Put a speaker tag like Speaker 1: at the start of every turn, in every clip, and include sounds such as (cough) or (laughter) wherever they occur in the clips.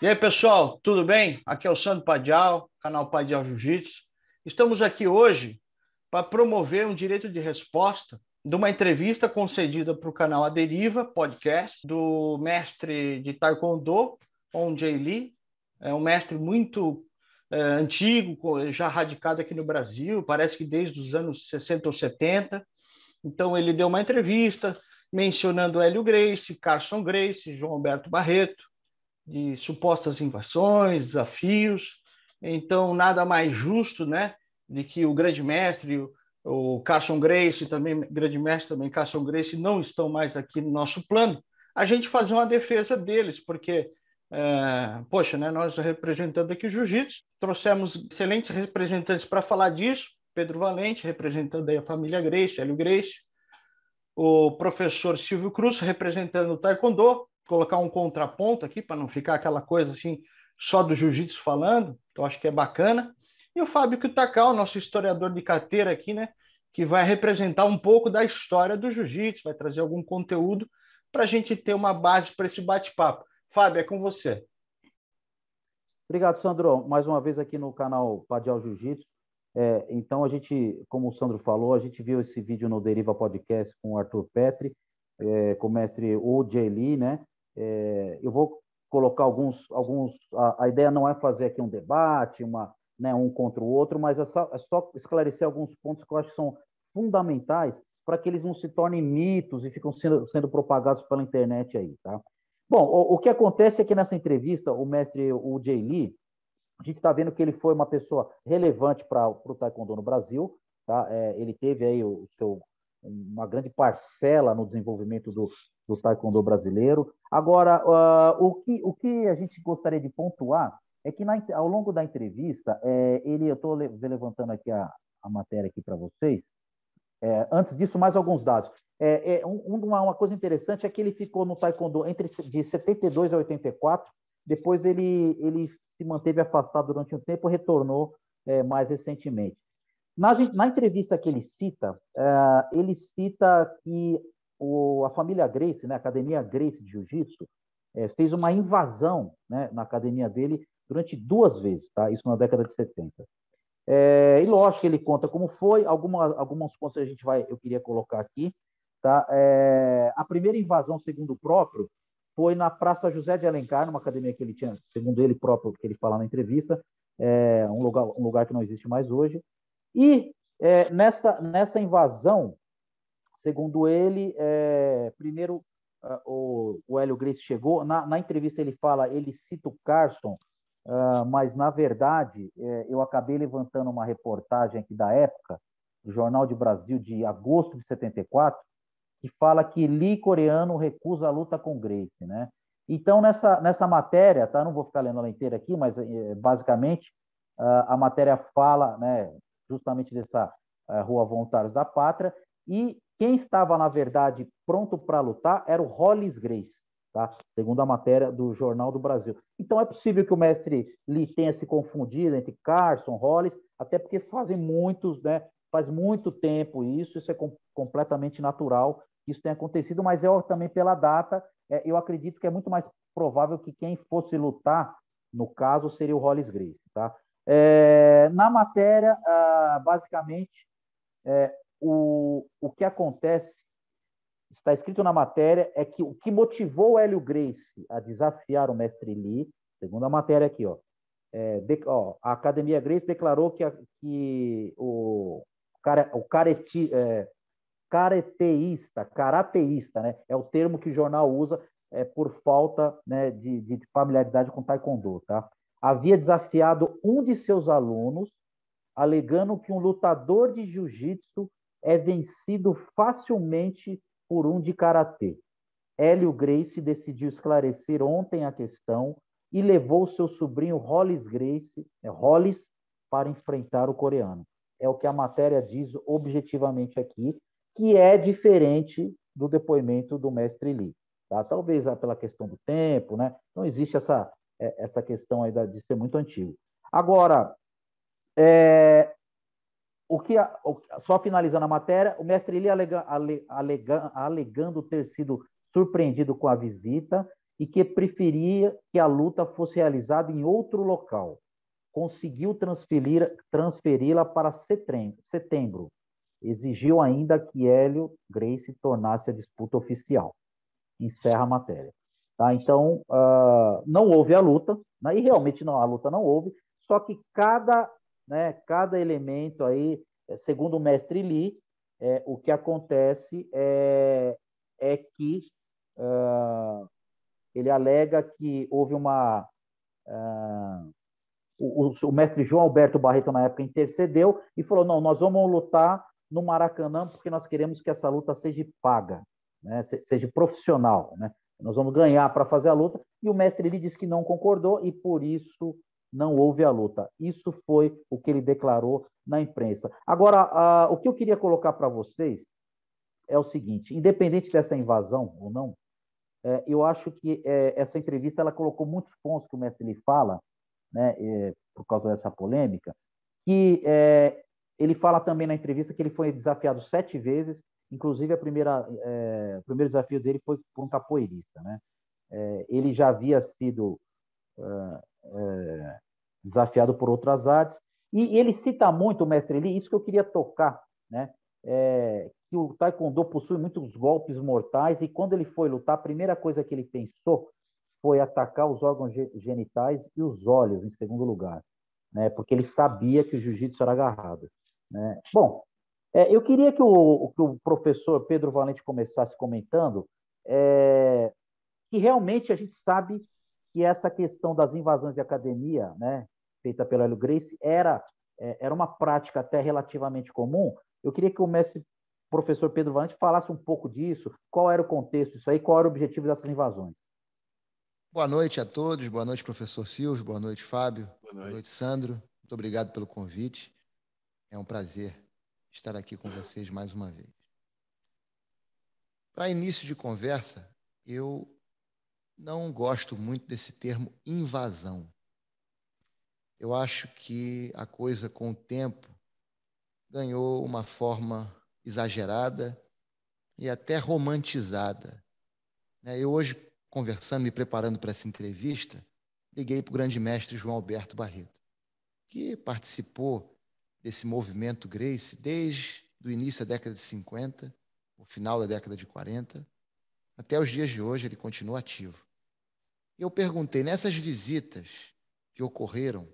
Speaker 1: E aí, pessoal, tudo bem? Aqui é o Sandro Padial, canal Padial Jiu-Jitsu. Estamos aqui hoje para promover um direito de resposta de uma entrevista concedida para o canal A Deriva Podcast, do mestre de Taekwondo, On Jay Lee. É um mestre muito é, antigo, já radicado aqui no Brasil, parece que desde os anos 60 ou 70. Então, ele deu uma entrevista mencionando Hélio Grace, Carson Grace, João Alberto Barreto, de supostas invasões, desafios. Então, nada mais justo, né, de que o grande mestre, o, o Carson Grace também, grande mestre também, Carson Grace não estão mais aqui no nosso plano. A gente fazer uma defesa deles, porque é, poxa, né, nós representando aqui o Jiu-Jitsu, trouxemos excelentes representantes para falar disso, Pedro Valente, representando a família Grace, Hélio Grace, o professor Silvio Cruz, representando o Taekwondo, colocar um contraponto aqui, para não ficar aquela coisa assim só do jiu-jitsu falando, então acho que é bacana. E o Fábio Kitacal, nosso historiador de carteira aqui, né? Que vai representar um pouco da história do jiu-jitsu, vai trazer algum conteúdo para a gente ter uma base para esse bate-papo. Fábio, é com você.
Speaker 2: Obrigado, Sandro. Mais uma vez aqui no canal Padial Jiu-Jitsu. É, então, a gente, como o Sandro falou, a gente viu esse vídeo no Deriva Podcast com o Arthur Petri, é, com o mestre O.J. Lee, né? É, eu vou colocar alguns. alguns a, a, ideia não é fazer aqui um debate, uma, né, um contra o outro, mas é só, é só esclarecer alguns pontos que eu acho que são fundamentais para que eles não se tornem mitos e ficam sendo, sendo propagados pela internet aí, tá? Bom, o, o que acontece é que nessa entrevista, o mestre, o Jay Lee, a gente está vendo que ele foi uma pessoa relevante para o taekwondo no Brasil, tá? É, ele teve aí o, o seu uma grande parcela no desenvolvimento do, do taekwondo brasileiro. Agora, uh, o, que, o que a gente gostaria de pontuar é que na, ao longo da entrevista, é, ele, eu estou levantando aqui a, a matéria aqui para vocês. É, antes disso, mais alguns dados. É, é um, uma, uma, coisa interessante é que ele ficou no taekwondo entre de 72 a 84. Depois ele ele se manteve afastado durante um tempo, retornou é, mais recentemente. Nas, na entrevista que ele cita, é, ele cita que o, a família Grace, né, a Academia Grace de Jiu-Jitsu, é, fez uma invasão né, na academia dele durante duas vezes, tá? isso na década de 70. É, e lógico que ele conta como foi, alguma, alguns pontos a gente vai, eu queria colocar aqui. Tá? É, a primeira invasão, segundo o próprio, foi na Praça José de Alencar, numa academia que ele tinha, segundo ele próprio, que ele fala na entrevista, é, um, lugar, um lugar que não existe mais hoje. E é, nessa, nessa invasão, Segundo ele, é, primeiro uh, o, o Hélio Grace chegou, na, na, entrevista ele fala, ele cita o Carson, uh, mas na verdade é, eu acabei levantando uma reportagem aqui da época, do Jornal de Brasil de agosto de 74, que fala que Lee coreano recusa a luta com Grace, né? Então, nessa, nessa matéria, tá? não vou ficar lendo ela inteira aqui, mas é, basicamente ah, a matéria fala né, justamente dessa Rua Voluntários da Pátria, e quem estava, na verdade, pronto para lutar era o Hollis Grace, tá? segundo a matéria do Jornal do Brasil. Então é possível que o mestre Lee tenha se confundido entre Carson, Hollis, até porque fazem muitos, né? Faz muito tempo isso, isso é com, completamente natural que isso tenha acontecido, mas é também pela data, é, eu acredito que é muito mais provável que quem fosse lutar, no caso, seria o Hollis Grace. Tá? É, na matéria, ah, basicamente, é, o, o que acontece, está escrito na matéria, é que o que motivou Hélio Grace a desafiar o mestre Lee, segundo a matéria aqui, ó, é, de, ó a Academia Grace declarou que, a, que o, cara, o careti, é, careteísta, karateísta, né, é o termo que o jornal usa é, por falta né, de, de familiaridade com taekwondo, tá? Havia desafiado um de seus alunos alegando que um lutador de jiu-jitsu é vencido facilmente por um de karatê. Hélio Grace decidiu esclarecer ontem a questão e levou seu sobrinho Hollis Grace, é, Hollis, para enfrentar o coreano. É o que a matéria diz objetivamente aqui, que é diferente do depoimento do mestre Lee. Tá? Talvez ah, pela questão do tempo, né? Não existe essa, é, essa questão aí de ser muito antigo. Agora, é, o que a, só finalizando a matéria, o mestre ele alega, ale, alega, alegando ter sido surpreendido com a visita e que preferia que a luta fosse realizada em outro local. Conseguiu transferir, transferi-la para setembro. Exigiu ainda que Hélio Grace tornasse a disputa oficial. Encerra a matéria. Tá? Então, uh, não houve a luta, né? e realmente não, a luta não houve, só que cada né? Cada elemento aí, é, segundo o mestre Li, é, o que acontece é, é que uh, ele alega que houve uma. Uh, o, o, mestre João Alberto Barreto, na época, intercedeu e falou: não, nós vamos lutar no Maracanã porque nós queremos que essa luta seja paga, né? Se, seja profissional. Né? Nós vamos ganhar para fazer a luta. E o mestre Li disse que não concordou e por isso não houve a luta. Isso foi o que ele declarou na imprensa. Agora, o que eu queria colocar para vocês é o seguinte: independente dessa invasão ou não, é, eu acho que é, essa entrevista ela colocou muitos pontos que o Mestre lhe fala, né, é, por causa dessa polêmica, que é, ele fala também na entrevista que ele foi desafiado sete vezes, inclusive a primeira, é, o primeiro desafio dele foi por um capoeirista, né? É, ele já havia sido é, é, desafiado por outras artes. E ele cita muito o mestre Lee, isso que eu queria tocar, né? É, que o taekwondo possui muitos golpes mortais e quando ele foi lutar, a primeira coisa que ele pensou foi atacar os órgãos genitais e os olhos, em segundo lugar, né? Porque ele sabia que o jiu-jitsu era agarrado. Né? Bom, é, eu queria que o, que o professor Pedro Valente começasse comentando é, que realmente a gente sabe que essa questão das invasões de academia, né, feita pelo Hélio Grace, era, é, era uma prática até relativamente comum. Eu queria que o mestre professor Pedro Valente falasse um pouco disso, qual era o contexto disso aí, qual era o objetivo dessas invasões. Boa noite a todos, boa noite,
Speaker 3: professor Silvio, boa noite, Fábio, boa noite, boa noite Sandro. Muito obrigado pelo convite. É um prazer estar aqui com vocês mais uma vez. Para início de conversa, eu não gosto muito desse termo invasão. Eu acho que a coisa, com o tempo, ganhou uma forma exagerada e até romantizada. Né? Eu, hoje, conversando, me preparando para essa entrevista, liguei para o grande mestre João Alberto Barreto, que participou desse movimento Grace desde o início da década de 50, o final da década de 40, até os dias de hoje ele continua ativo. Eu perguntei: nessas visitas que ocorreram,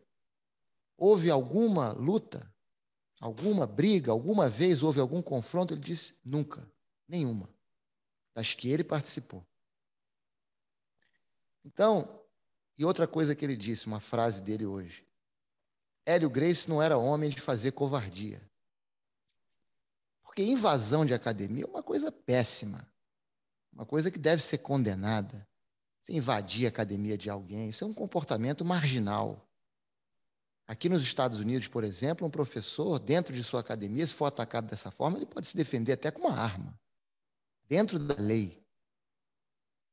Speaker 3: houve alguma luta? Alguma briga? Alguma vez houve algum confronto? Ele disse: nunca, nenhuma. Das que ele participou. Então, e outra coisa que ele disse, uma frase dele hoje. Hélio Grace não era homem de fazer covardia. Porque invasão de academia é uma coisa péssima, uma coisa que deve ser condenada. Você invadir a academia de alguém, isso é um comportamento marginal. Aqui nos Estados Unidos, por exemplo, um professor, dentro de sua academia, se for atacado dessa forma, ele pode se defender até com uma arma, dentro da lei.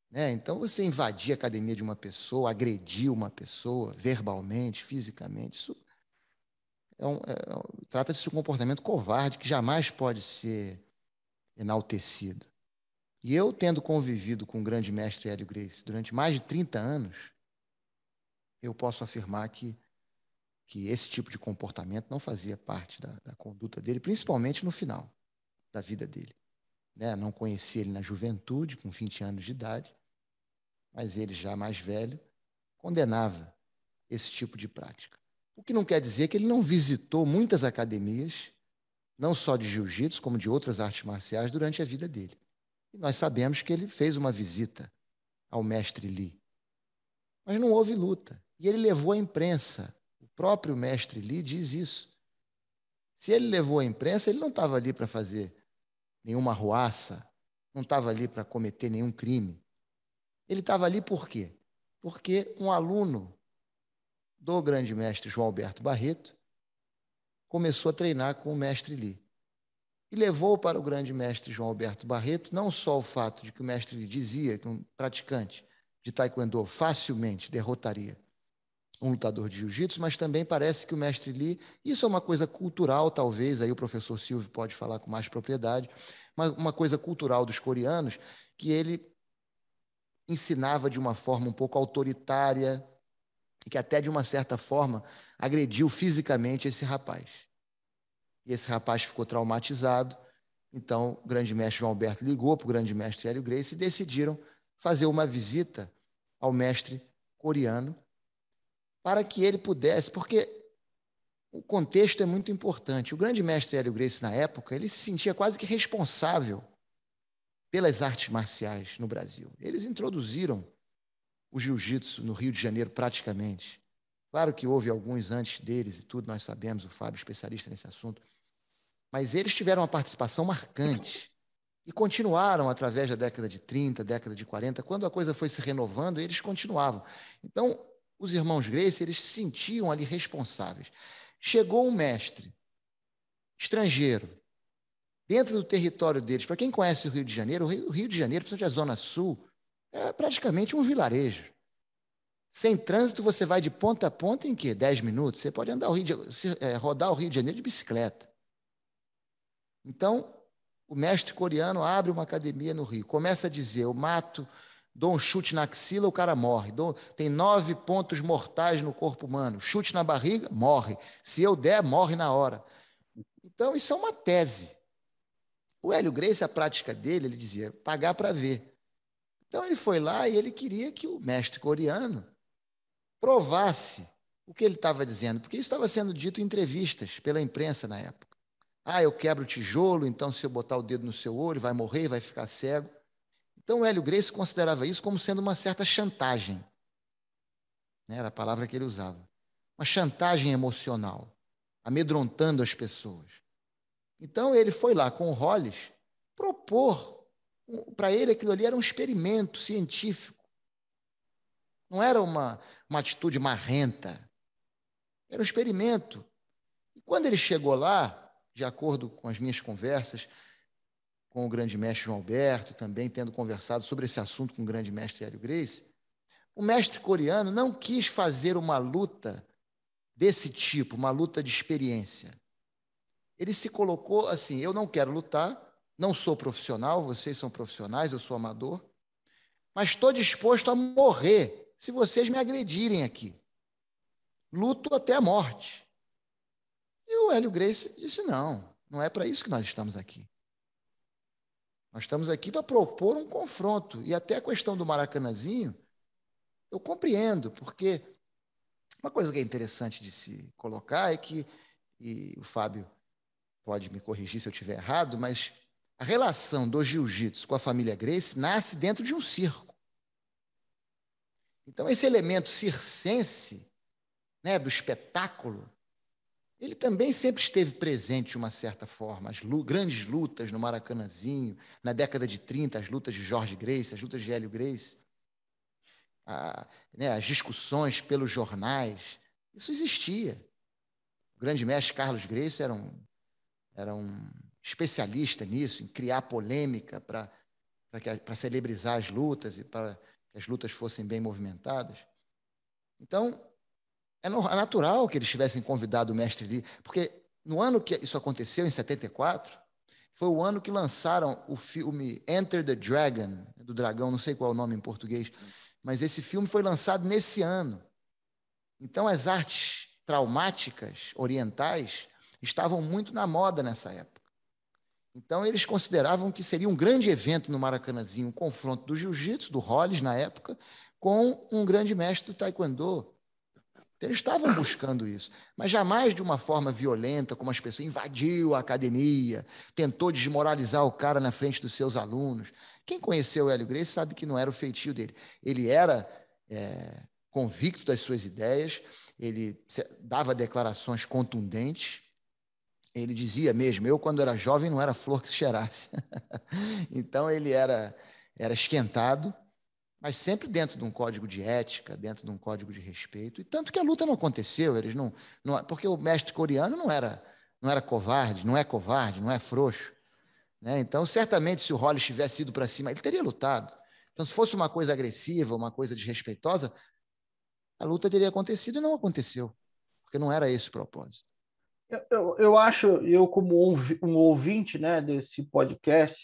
Speaker 3: Né? Então, você invadir a academia de uma pessoa, agredir uma pessoa verbalmente, fisicamente, isso é um, é um, trata-se de um comportamento covarde que jamais pode ser enaltecido. E eu, tendo convivido com o grande mestre Hélio Grace durante mais de 30 anos, eu posso afirmar que, que esse tipo de comportamento não fazia parte da, da conduta dele, principalmente no final da vida dele. Né? Não conheci ele na juventude, com 20 anos de idade, mas ele, já mais velho, condenava esse tipo de prática. O que não quer dizer que ele não visitou muitas academias, não só de jiu-jitsu, como de outras artes marciais, durante a vida dele. E nós sabemos que ele fez uma visita ao mestre Li. Mas não houve luta. E ele levou a imprensa. O próprio mestre Li diz isso. Se ele levou a imprensa, ele não estava ali para fazer nenhuma ruaça, não estava ali para cometer nenhum crime. Ele estava ali por quê? Porque um aluno do grande mestre João Alberto Barreto começou a treinar com o mestre Li e levou para o grande mestre João Alberto Barreto não só o fato de que o mestre lhe dizia que um praticante de taekwondo facilmente derrotaria um lutador de jiu-jitsu, mas também parece que o mestre Li, isso é uma coisa cultural, talvez, aí o professor Silvio pode falar com mais propriedade, mas uma coisa cultural dos coreanos, que ele ensinava de uma forma um pouco autoritária, e que até de uma certa forma agrediu fisicamente esse rapaz. E esse rapaz ficou traumatizado. Então, o grande mestre João Alberto ligou para o grande mestre Hélio Grace e decidiram fazer uma visita ao mestre coreano para que ele pudesse, porque o contexto é muito importante. O grande mestre Hélio Grace, na época, ele se sentia quase que responsável pelas artes marciais no Brasil. Eles introduziram o jiu-jitsu no Rio de Janeiro, praticamente. Claro que houve alguns antes deles e tudo, nós sabemos, o Fábio, especialista nesse assunto. Mas eles tiveram uma participação marcante e continuaram através da década de 30, década de 40, quando a coisa foi se renovando, eles continuavam. Então, os irmãos Grace, eles se sentiam ali responsáveis. Chegou um mestre estrangeiro dentro do território deles. Para quem conhece o Rio de Janeiro, o Rio de Janeiro, principalmente a Zona Sul, é praticamente um vilarejo. Sem trânsito, você vai de ponta a ponta em quê? 10 minutos? Você pode andar o Rio de, eh, rodar o Rio de Janeiro de bicicleta. Então, o mestre coreano abre uma academia no Rio, começa a dizer: eu mato, dou um chute na axila, o cara morre. Dou, tem nove pontos mortais no corpo humano. Chute na barriga, morre. Se eu der, morre na hora. Então, isso é uma tese. O Hélio Grace, a prática dele, ele dizia: pagar para ver. Então, ele foi lá e ele queria que o mestre coreano provasse o que ele estava dizendo, porque isso estava sendo dito em entrevistas pela imprensa na época. Ah, eu quebro o tijolo, então se eu botar o dedo no seu olho, vai morrer, vai ficar cego. Então, o Hélio Grace considerava isso como sendo uma certa chantagem. Né? Era a palavra que ele usava. Uma chantagem emocional, amedrontando as pessoas. Então, ele foi lá com o Hollis propor. Para ele, aquilo ali era um experimento científico não era uma, uma atitude marrenta. Era um experimento. E quando ele chegou lá, de acordo com as minhas conversas com o grande mestre João Alberto, também tendo conversado sobre esse assunto com o grande mestre Hélio Grace, o mestre coreano não quis fazer uma luta desse tipo, uma luta de experiência. Ele se colocou assim: eu não quero lutar, não sou profissional, vocês são profissionais, eu sou amador, mas estou disposto a morrer se vocês me agredirem aqui. Luto até a morte. E o Hélio Grace disse: não, não é para isso que nós estamos aqui. Nós estamos aqui para propor um confronto. E até a questão do Maracanãzinho, eu compreendo, porque uma coisa que é interessante de se colocar é que, e o Fábio pode me corrigir se eu estiver errado, mas a relação do jiu-jitsu com a família Grace nasce dentro de um circo. Então, esse elemento circense, né, do espetáculo, ele também sempre esteve presente de uma certa forma. As grandes lutas no Maracanãzinho, na década de 30, as lutas de Jorge Grace, as lutas de Hélio Grace, a, né, as discussões pelos jornais, isso existia. O grande mestre Carlos Grace era um, era um especialista nisso, em criar polêmica para celebrizar as lutas e para que as lutas fossem bem movimentadas. Então, é, é natural que eles tivessem convidado o mestre Li, porque no ano que isso aconteceu, em 74, foi o ano que lançaram o filme Enter the Dragon, do dragão, não sei qual é o nome em português, mas esse filme foi lançado nesse ano. Então, as artes traumáticas orientais estavam muito na moda nessa época. Então, eles consideravam que seria um grande evento no Maracanãzinho, um confronto do jiu-jitsu, do Hollis, na época, com um grande mestre do taekwondo. Então, eles estavam buscando isso, mas jamais de uma forma violenta, como as pessoas invadiu a academia, tentou desmoralizar o cara na frente dos seus alunos. Quem conheceu o Hélio Grace sabe que não era o feitio dele. Ele era é, convicto das suas ideias, ele dava declarações contundentes, ele dizia mesmo: Eu, quando era jovem, não era flor que cheirasse. (laughs) então, ele era, era esquentado, mas sempre dentro de um código de ética, dentro de um código de respeito. E tanto que a luta não aconteceu, eles não, não porque o mestre coreano não era, não era covarde, não é covarde, não é frouxo. Né? Então, certamente, se o Hollis tivesse ido para cima, ele teria lutado. Então, se fosse uma coisa agressiva, uma coisa desrespeitosa, a luta teria acontecido e não aconteceu, porque não era esse o propósito. Eu, eu, acho,
Speaker 1: eu como um ouvinte né, desse podcast,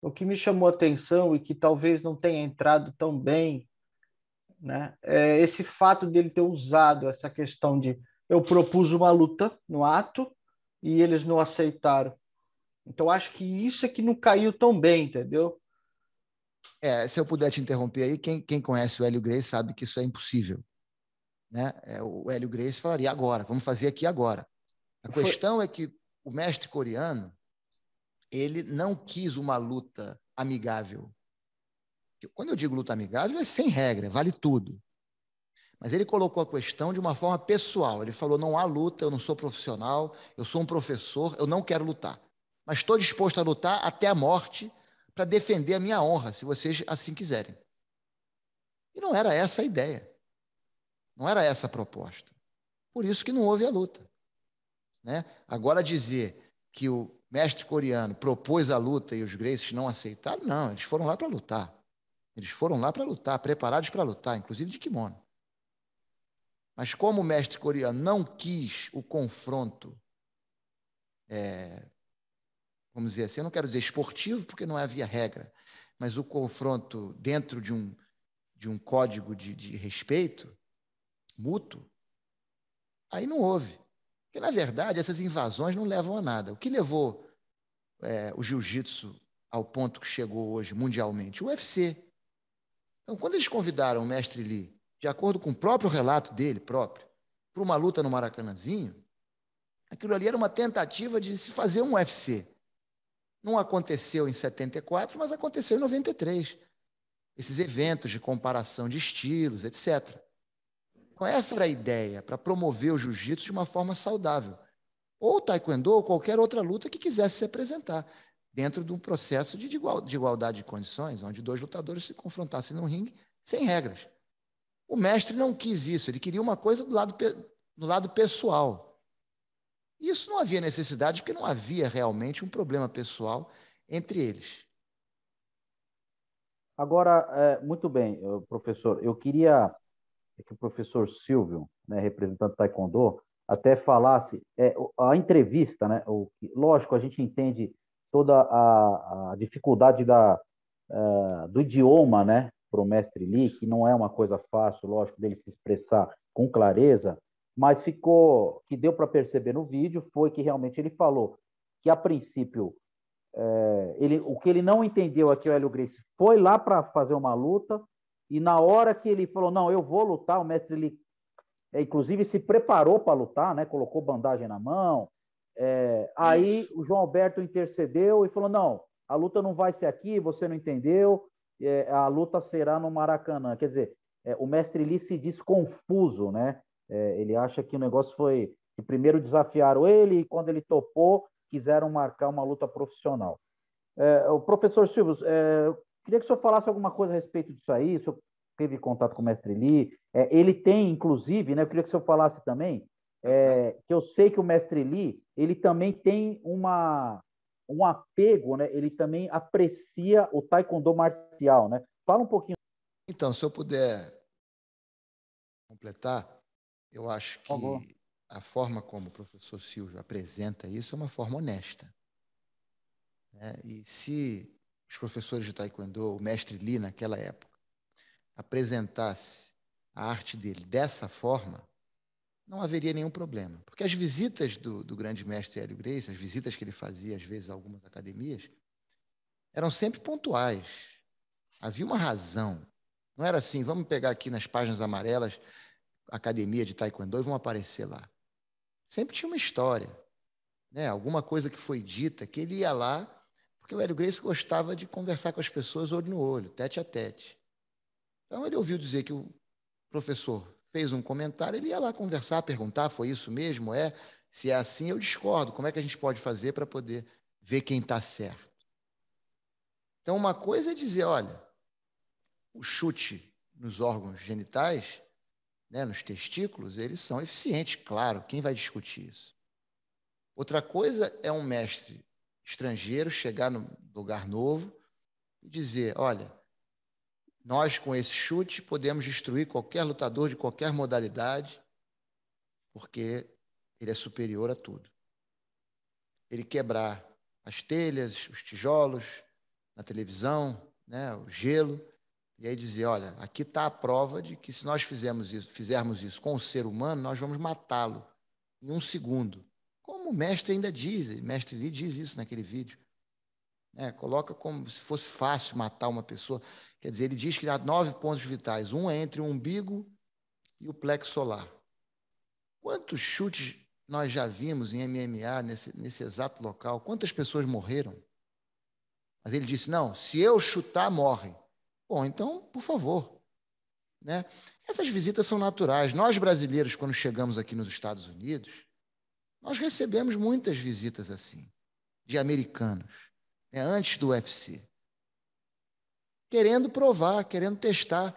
Speaker 1: o que me chamou a atenção e que talvez não tenha entrado tão bem né, é esse fato dele ter usado essa questão de eu propus uma luta no ato e eles não aceitaram. Então acho que isso é que não caiu tão bem, entendeu?
Speaker 3: É, se eu puder te interromper aí, quem, quem conhece o Hélio Grace sabe que isso é impossível. Né? É, o Hélio Grace falaria agora, vamos fazer aqui agora. A questão é que o mestre coreano ele não quis uma luta amigável. Quando eu digo luta amigável, é sem regra, vale tudo. Mas ele colocou a questão de uma forma pessoal. Ele falou: não há luta, eu não sou profissional, eu sou um professor, eu não quero lutar. Mas estou disposto a lutar até a morte para defender a minha honra, se vocês assim quiserem. E não era essa a ideia. Não era essa a proposta. Por isso que não houve a luta. Né? Agora dizer que o mestre coreano propôs a luta e os Graces não aceitaram, não, eles foram lá para lutar. Eles foram lá para lutar, preparados para lutar, inclusive de kimono. Mas como o mestre coreano não quis o confronto, é, vamos dizer assim, eu não quero dizer esportivo, porque não havia regra, mas o confronto dentro de um, de um código de, de respeito mútuo, aí não houve. Porque, na verdade, essas invasões não levam a nada. O que levou é, o jiu-jitsu ao ponto que chegou hoje mundialmente? O UFC. Então, quando eles convidaram o mestre Lee, de acordo com o próprio relato dele próprio, para uma luta no Maracanãzinho, aquilo ali era uma tentativa de se fazer um UFC. Não aconteceu em 74, mas aconteceu em 93. Esses eventos de comparação de estilos, etc. Então, essa era a ideia, para promover o jiu-jitsu de uma forma saudável. Ou taekwondo, ou qualquer outra luta que quisesse se apresentar, dentro de um processo de, igualdade de condições, onde dois lutadores se confrontassem no ringue sem regras. O mestre não quis isso, ele queria uma coisa do lado, do lado pessoal. Isso não havia necessidade, porque não havia realmente um problema pessoal entre eles.
Speaker 2: Agora, é, muito bem, professor, eu queria é que o professor Silvio, né, representante do Taekwondo, até falasse é, a entrevista, né? O, lógico, a gente entende toda a, a dificuldade da, uh, do idioma, né, para o mestre Lee, que não é uma coisa fácil, lógico, dele se expressar com clareza, mas ficou que deu para perceber no vídeo foi que realmente ele falou que a princípio é, ele, o que ele não entendeu aqui o Hélio Grace foi lá para fazer uma luta e na hora que ele falou, não, eu vou lutar, o mestre, ele, é, inclusive, se preparou para lutar, né? colocou bandagem na mão. É, aí o João Alberto intercedeu e falou, não, a luta não vai ser aqui, você não entendeu, é, a luta será no Maracanã. Quer dizer, é, o mestre Lee se diz confuso, né? É, ele acha que o negócio foi... Que primeiro desafiaram ele e quando ele topou, quiseram marcar uma luta profissional. É, o professor Silvio, é, Queria que o senhor falasse alguma coisa a respeito disso aí. O senhor teve contato com o mestre Li. É, ele tem, inclusive, né? Eu queria que o senhor falasse também, é, que eu sei que o mestre Li, ele também tem uma, um apego, né? Ele também aprecia o taekwondo marcial, né? Fala um pouquinho. Então, se eu puder completar,
Speaker 3: eu acho que a forma como o professor Silvio apresenta isso é uma forma honesta. Né? E se os professores de Taekwondo, o mestre Li naquela época, apresentasse a arte dele dessa forma, não haveria nenhum problema. Porque as visitas do, do grande mestre Hélio Grace, as visitas que ele fazia, às vezes, a algumas academias, eram sempre pontuais. Havia uma razão. Não era assim, vamos pegar aqui nas páginas amarelas academia de taekwondo e vão aparecer lá. Sempre tinha uma história, né? alguma coisa que foi dita, que ele ia lá porque o Hélio Grace gostava de conversar com as pessoas olho no olho, tete a tete. Então ele ouviu dizer que o professor fez um comentário, ele ia lá conversar, perguntar, foi isso mesmo? É? Se é assim, eu discordo. Como é que a gente pode fazer para poder ver quem está certo? Então, uma coisa é dizer, olha, o chute nos órgãos genitais, né, nos testículos, eles são eficientes, claro, quem vai discutir isso? Outra coisa é um mestre estrangeiro chegar no lugar novo e dizer: olha, nós com esse chute podemos destruir qualquer lutador de qualquer modalidade, porque ele é superior a tudo. Ele quebrar as telhas, os tijolos, na televisão, né, o gelo, e aí dizer: olha, aqui está a prova de que se nós fizermos isso, fizermos isso com o ser humano, nós vamos matá-lo em um segundo. Como o mestre ainda diz, o mestre Lee diz isso naquele vídeo. É, coloca como se fosse fácil matar uma pessoa. Quer dizer, ele diz que há nove pontos vitais. Um é entre o umbigo e o plexo solar. Quantos chutes nós já vimos em MMA nesse, nesse exato local? Quantas pessoas morreram? Mas ele disse: não, se eu chutar, morre. Bom, então, por favor. Né? Essas visitas são naturais. Nós brasileiros, quando chegamos aqui nos Estados Unidos, nós recebemos muitas visitas assim, de americanos, né, antes do UFC, querendo provar, querendo testar.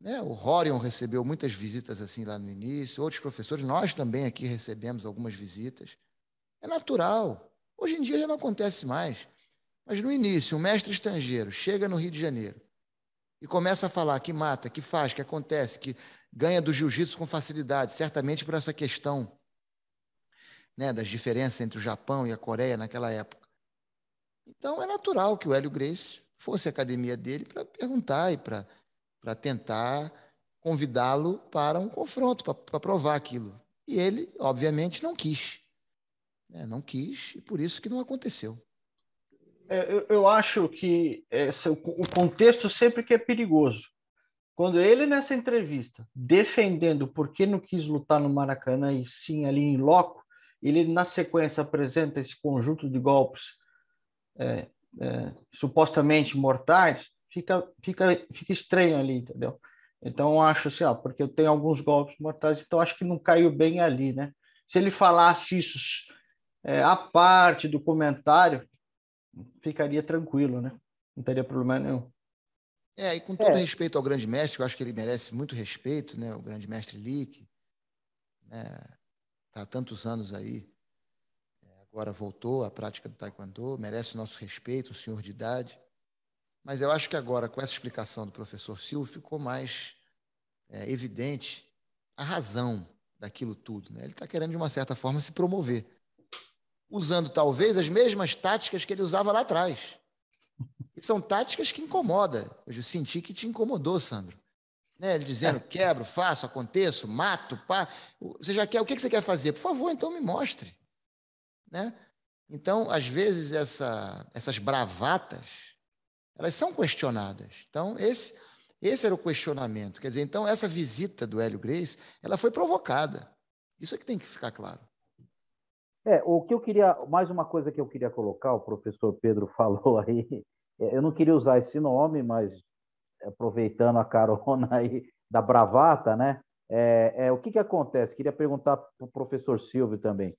Speaker 3: Né? O Horion recebeu muitas visitas assim lá no início, outros professores, nós também aqui recebemos algumas visitas. É natural. Hoje em dia já não acontece mais. Mas no início, um mestre estrangeiro chega no Rio de Janeiro e começa a falar que mata, que faz, que acontece, que ganha do jiu-jitsu com facilidade, certamente por essa questão né, das diferenças entre o Japão e a Coreia naquela época. Então é natural que o Hélio Grace fosse à academia dele para perguntar e para tentar convidá-lo para um confronto, para provar aquilo. E ele, obviamente, não quis. Né? Não quis, e por isso que não aconteceu. É, eu, eu acho que esse, o
Speaker 1: contexto sempre que é perigoso. Quando ele, nessa entrevista, defendendo por que não quis lutar no Maracanã e sim ali em loco, ele na sequência apresenta esse conjunto de golpes é, é, supostamente mortais, fica, fica, fica estranho ali, entendeu? Então acho assim, ó, porque eu tenho alguns golpes mortais, então acho que não caiu bem ali, né? Se ele falasse isso é, à
Speaker 3: parte do comentário, ficaria tranquilo, né? Não teria problema nenhum. É, e com é. todo é. respeito ao grande mestre, eu acho que ele merece muito respeito, né? O grande mestre Lick, né? há tantos anos aí, é, agora voltou à prática do taekwondo, merece o nosso respeito, o senhor de idade. Mas eu acho que agora, com essa explicação do professor Silvio, ficou mais é, evidente a razão daquilo tudo. Né? Ele está querendo, de uma certa forma, se promover, usando talvez as mesmas táticas que ele usava lá atrás. E são táticas que incomodam. Eu senti que te incomodou, Sandro. Né? Ele dizendo, é. quebro, faço, aconteço, mato, pá. Você já quer, o que você quer fazer? Por favor, então me mostre. Né? Então, às vezes, essa, essas bravatas, elas são questionadas. Então, esse, esse era o questionamento. Quer dizer, então, essa visita do Hélio Grace, ela foi provocada. Isso é que tem que ficar claro.
Speaker 2: É, o que eu queria, mais uma coisa que eu queria colocar, o professor Pedro (laughs) falou aí, é, eu não queria usar esse nome, mas aproveitando a carona (laughs) aí da bravata, né? É, é, o que, que acontece? Queria perguntar para o professor Silvio também.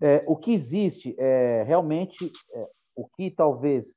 Speaker 2: É, o que existe é realmente é, o que talvez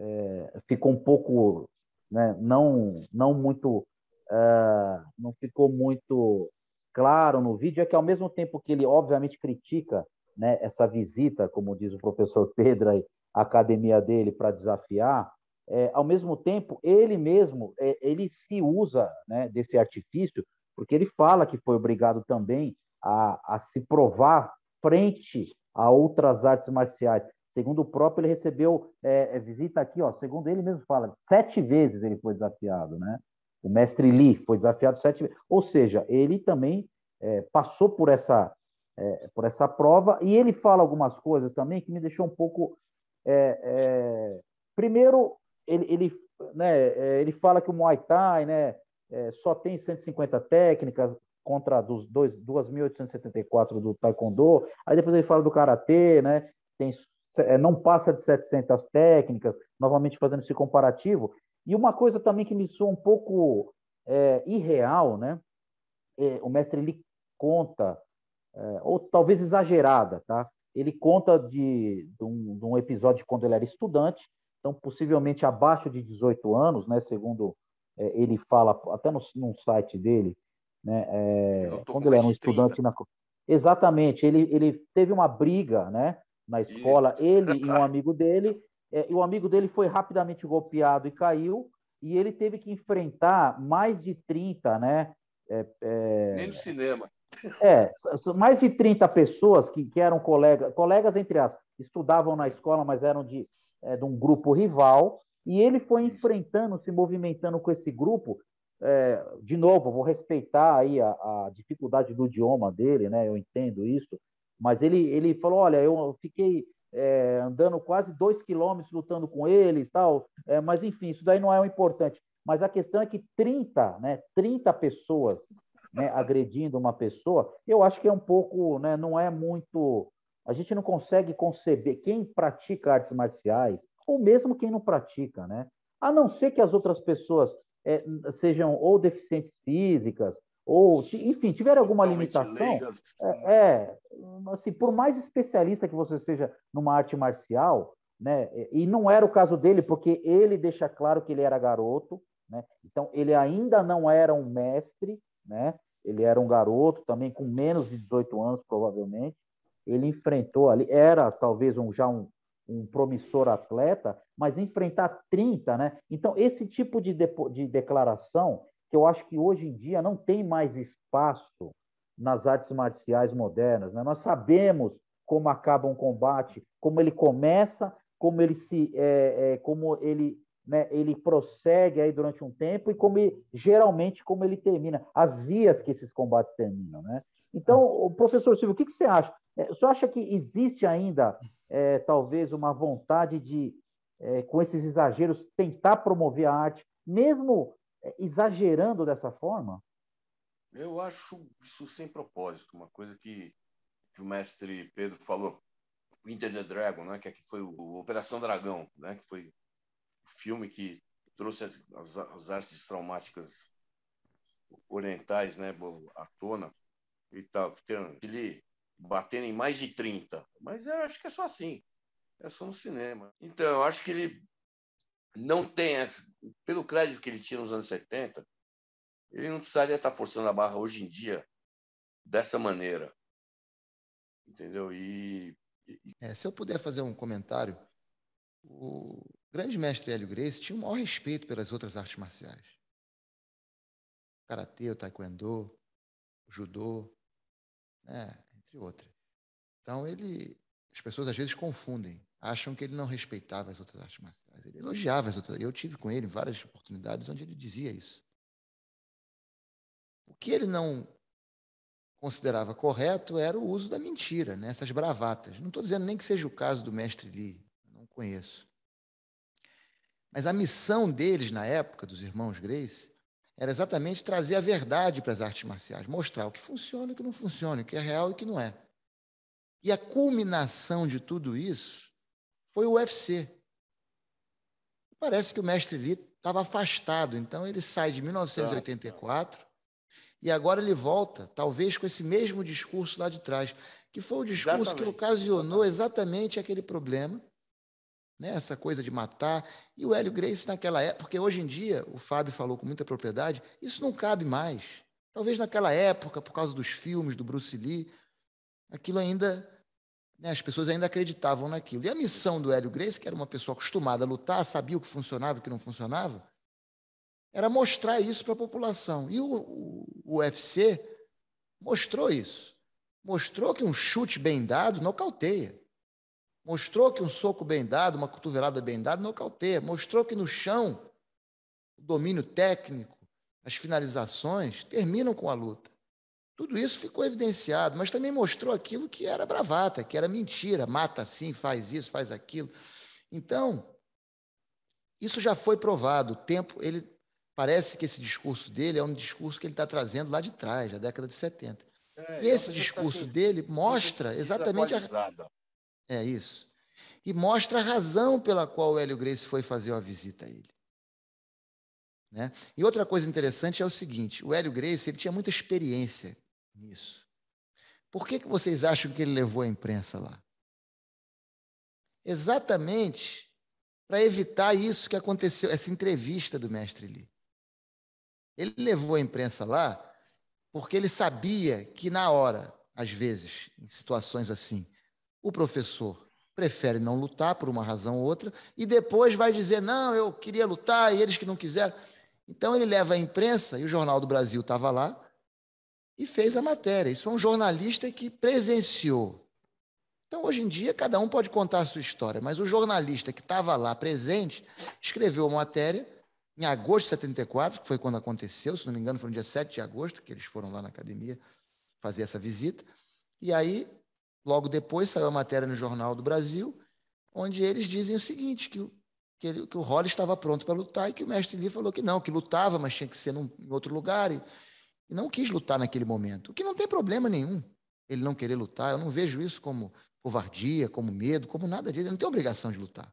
Speaker 2: é, ficou um pouco, né, não, não muito, é, não ficou muito claro no vídeo é que ao mesmo tempo que ele obviamente critica né, essa visita, como diz o professor Pedro aí, a academia dele para desafiar, é, ao mesmo tempo, ele mesmo, é, ele se usa né, desse artifício, porque ele fala que foi obrigado também a, a se provar frente a outras artes marciais. Segundo o próprio, ele recebeu é, é visita aqui, ó, segundo ele mesmo fala, sete vezes ele foi desafiado, né? O mestre Li foi desafiado sete vezes. Ou seja, ele também é, passou por essa, é, por essa prova e ele fala algumas coisas também que me deixou um pouco... Primeiro, ele, ele, né, é, ele fala que o Muay Thai né, é, só tem 150 técnicas contra dos 2.874 do Taekwondo. Aí depois ele fala do Karatê, né, tem, é, não passa de 700 técnicas, novamente fazendo esse comparativo. E uma coisa também que me soa um pouco é, irreal, né? É, o mestre ele conta, é, ou talvez exagerada, tá? Ele conta de, de um, de um episódio quando ele era estudante, então possivelmente abaixo de 18 anos, né? Segundo é, ele fala até no, num site dele, né? É, quando ele era um estudante 30. na exatamente, ele ele teve uma briga, né? Na escola, Isso. ele e um (laughs) amigo dele, é, e o amigo dele foi rapidamente golpeado e caiu, e ele teve que enfrentar mais de 30, né? É, é, Nem no cinema. É, mais de 30 pessoas que, que eram colegas, colegas entre aspas, estudavam na escola, mas eram de é, de um grupo rival, e ele foi enfrentando, se movimentando com esse grupo. É, de novo, vou respeitar aí a, a, dificuldade do idioma dele, né? Eu entendo isso, mas ele, ele falou: olha, eu fiquei é, andando quase dois quilômetros lutando com eles, tal. É, mas enfim, isso daí não é o importante. Mas a questão é que 30, né? 30 pessoas né, agredindo uma pessoa, eu acho que é um pouco, né? Não é muito a gente não consegue conceber quem pratica artes marciais, ou mesmo quem não pratica, né? A não ser que as outras pessoas é, sejam ou deficientes físicas, ou, enfim, tiver alguma limitação. É, né? é, assim, por mais especialista que você seja numa arte marcial, né? E não era o caso dele, porque ele deixa claro que ele era garoto, né? Então ele ainda não era um mestre, né? Ele era um garoto também com menos de 18 anos provavelmente, ele enfrentou ali, era talvez um, já um, um promissor atleta, mas enfrentar 30, né? Então, esse tipo de, de, de declaração, que eu acho que hoje em dia não tem mais espaço nas artes marciais modernas, né? Nós sabemos como acaba um combate, como ele começa, como ele se, é, é, como ele, né, ele prossegue aí durante um tempo e como geralmente como ele termina, as vias que esses combates terminam, né? Então, professor Silvio, o que, que você acha? Você é, acha que existe ainda, é, talvez, uma vontade de, é, com esses exageros, tentar promover a arte, mesmo é, exagerando dessa forma?
Speaker 4: Eu acho isso sem propósito, uma coisa que, que o mestre Pedro falou, Winter the Dragon, né, que aqui é foi o Operação Dragão, né, que foi o filme que trouxe as, as artes traumáticas orientais né, à tona e tal, que tem Chile batendo em mais de 30. Mas eu acho que é só assim. É só no cinema. Então, eu acho que ele não tem essa, pelo crédito que ele tinha nos anos 70, ele não precisaria estar forçando a barra hoje em dia dessa maneira. Entendeu? E,
Speaker 3: É, se eu puder fazer um comentário, o grande mestre Hélio Grace tinha o maior respeito pelas outras artes marciais. Karatê, o taekwondo, o judô, né? entre outras. Então, ele, as pessoas às vezes confundem, acham que ele não respeitava as outras artes marciais, ele elogiava as outras. Eu tive com ele várias oportunidades onde ele dizia isso. O que ele não considerava correto era o uso da mentira, né? essas bravatas. Não estou dizendo nem que seja o caso do mestre Lee, não conheço. Mas a missão deles na época, dos irmãos Grace, era exatamente trazer a verdade para as artes marciais, mostrar o que funciona, o que não funciona, o que é real e o que não é. E a culminação de tudo isso foi o UFC. Parece que o mestre Lee estava afastado, então ele sai de 1984 e agora ele volta, talvez com esse mesmo discurso lá de trás, que foi o discurso exatamente. que ocasionou exatamente aquele problema né? essa coisa de matar. E o Hélio Grace, naquela época, porque hoje em dia, o Fábio falou com muita propriedade, isso não cabe mais. Talvez naquela época, por causa dos filmes do Bruce Lee, aquilo ainda. Né, as pessoas ainda acreditavam naquilo. E a missão do Hélio Grace, que era uma pessoa acostumada a lutar, sabia o que funcionava e o que não funcionava, era mostrar isso para a população. E o, o, o UFC mostrou isso. Mostrou que um chute bem dado nocauteia. Mostrou que um soco bem dado, uma cotovelada bem dada, nocauteia. Mostrou que no chão, o domínio técnico, as finalizações terminam com a luta. Tudo isso ficou evidenciado, mas também mostrou aquilo que era bravata, que era mentira, mata assim, faz isso, faz aquilo. Então, isso já foi provado. O tempo, ele parece que esse discurso dele é um discurso que ele está trazendo lá de trás, da década de 70.
Speaker 4: É, e então esse tá discurso tá
Speaker 3: dele mostra exatamente a, é isso. E mostra a razão pela qual o Hélio Grace foi fazer uma visita a ele. Né? E outra coisa interessante é o seguinte: o Hélio Grace ele tinha muita experiência nisso. Por que, que vocês acham que ele levou a imprensa lá? Exatamente para evitar isso que aconteceu, essa entrevista do mestre Lee. Ele levou a imprensa lá porque ele sabia que na hora, às vezes, em situações assim, o professor prefere não lutar por uma razão ou outra e depois vai dizer: não, eu queria lutar e eles que não quiseram. Então ele leva a imprensa, e o Jornal do Brasil estava lá, e fez a matéria. Isso foi um jornalista que presenciou. Então, hoje em dia, cada um pode contar a sua história, mas o jornalista que estava lá presente escreveu a matéria em agosto de 74, que foi quando aconteceu, se não me engano, foi no dia 7 de agosto que eles foram lá na academia fazer essa visita. E aí Logo depois saiu a matéria no Jornal do Brasil, onde eles dizem o seguinte: que, que, ele, que o Holly estava pronto para lutar e que o mestre Lee falou que não, que lutava, mas tinha que ser num, em outro lugar e, e não quis lutar naquele momento. O que não tem problema nenhum, ele não querer lutar. Eu não vejo isso como covardia, como medo, como nada disso. Ele não tem obrigação de lutar.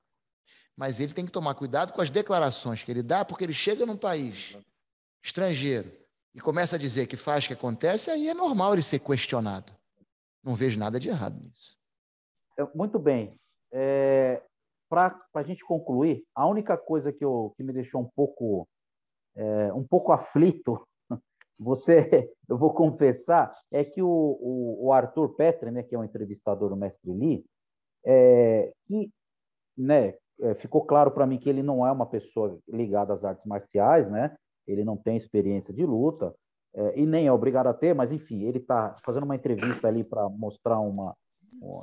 Speaker 3: Mas ele tem que tomar cuidado com as declarações que ele dá, porque ele chega num país estrangeiro e começa a dizer que faz, que acontece, aí é normal ele ser questionado. Não vejo nada de errado nisso.
Speaker 2: Muito bem. É, Para a gente concluir, a única coisa que, eu, que me deixou um pouco, é, um pouco aflito, (laughs) você, eu vou confessar, é que o, o, o Arthur Petre, né, que é o um entrevistador do Mestre Lee, é, que né, é, ficou claro para mim que ele não é uma pessoa ligada às artes marciais, né? Ele não tem experiência de luta, é, e nem é obrigado a ter, mas enfim, ele está fazendo uma entrevista ali para mostrar uma,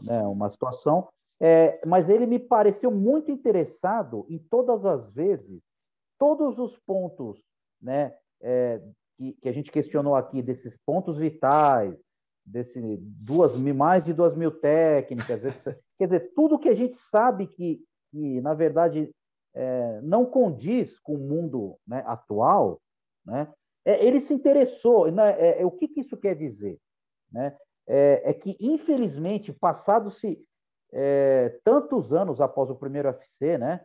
Speaker 2: né, uma situação. É, mas ele me pareceu muito interessado em todas as vezes, todos os pontos né, é, que, que, a gente questionou aqui, desses pontos vitais, desse duas, mais de duas mil técnicas, etc. quer dizer, tudo que a gente sabe que, que na verdade, é, não condiz com o mundo né, atual, né? É, ele se interessou. Né? É, é, o que, que, isso quer dizer? Né? É, é que, infelizmente, passados-se é, tantos anos após o primeiro UFC, né?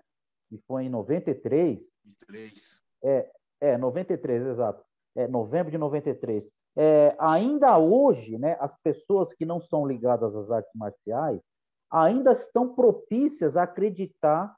Speaker 2: que foi em 93. 93. É, é 93, exato. É, novembro de 93. É, ainda hoje, né, as pessoas que não são ligadas às artes marciais ainda estão propícias a acreditar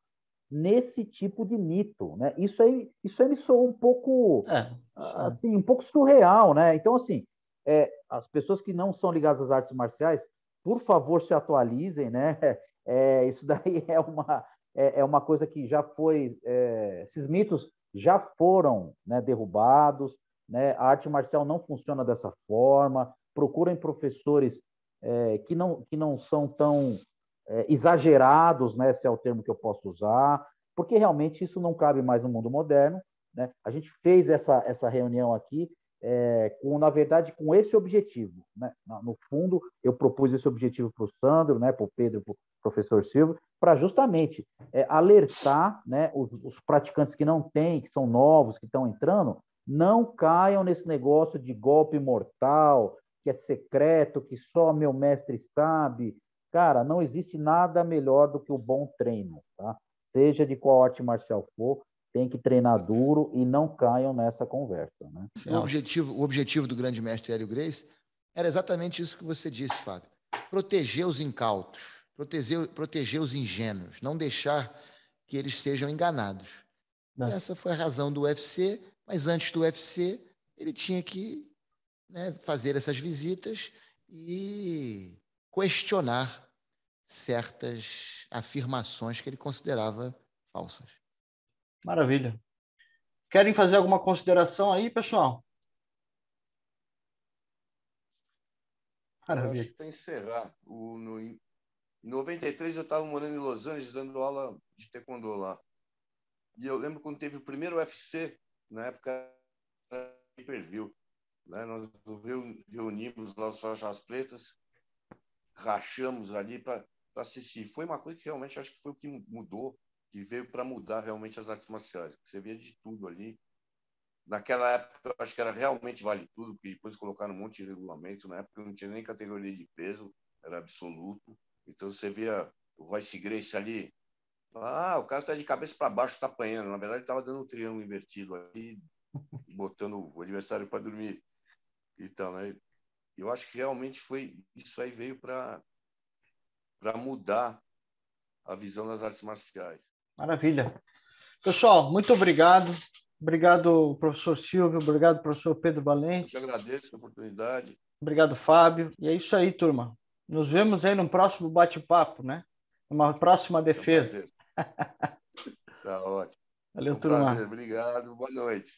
Speaker 2: nesse tipo de mito, né? Isso aí, isso aí me soou um pouco, é, ah, assim, um pouco surreal, né? Então, assim, é, as pessoas que não são ligadas às artes marciais, por favor, se atualizem, né? (laughs) É, isso daí (laughs) é uma, é, é, uma coisa que já foi, é, esses mitos já foram né, derrubados, né? A arte marcial não funciona dessa forma. Procurem professores é, que não que não são tão é, exagerados, né, se é o termo que eu posso usar, porque realmente isso não cabe mais no mundo moderno. Né? A gente fez essa, essa reunião aqui é, com, na verdade, com esse objetivo. Né? No fundo, eu propus esse objetivo para o Sandro, né, para o Pedro, para o professor Silva, para justamente é, alertar né, os, os praticantes que não têm, que são novos, que estão entrando, não caiam nesse negócio de golpe mortal, que é secreto, que só meu mestre sabe, Cara, não existe nada melhor do que o bom treino, tá? Seja de qual arte marcial for, tem que treinar duro e não caiam nessa conversa, né? O
Speaker 3: objetivo, o objetivo do grande mestre Hélio Grace era exatamente isso que você disse, Fábio. Proteger os incautos, proteger, proteger os ingênuos, não deixar que eles sejam enganados. Não. Essa foi a razão do UFC, mas antes do UFC, ele tinha que né, fazer essas visitas e questionar certas afirmações que ele considerava falsas. Maravilha. Querem fazer alguma consideração aí, pessoal?
Speaker 4: Maravilha. Eu acho que para encerrar, o, no, em 93 eu estava morando em Los Angeles, dando aula de taekwondo lá. E eu lembro quando teve o primeiro UFC, na época pay-per-view. Né? Nós reunimos lá os faixas pretas, rachamos ali para para assistir. Foi uma coisa que realmente acho que foi o que mudou, que veio para mudar realmente as artes marciais. Você via de tudo ali. Naquela época, eu acho que era realmente vale tudo, porque depois colocaram um monte de regulamento. Na época, não tinha nem categoria de peso, era absoluto. Então, você via o Royce Grace ali. Ah, o cara está de cabeça para baixo, está apanhando. Na verdade, estava dando um triângulo invertido ali, (laughs) botando o adversário para dormir. Então, né? Eu acho que realmente foi isso aí veio para para mudar a visão das artes marciais.
Speaker 1: Maravilha. Pessoal, muito obrigado. Obrigado, professor Silvio. Obrigado, professor Pedro Valente.
Speaker 4: Eu agradeço a oportunidade.
Speaker 1: Obrigado, Fábio. E é isso aí, turma. Nos vemos aí num próximo bate-papo, né? Uma próxima defesa. É um
Speaker 4: (laughs) tá ótimo. Valeu, um turma. Prazer. Obrigado. Boa noite.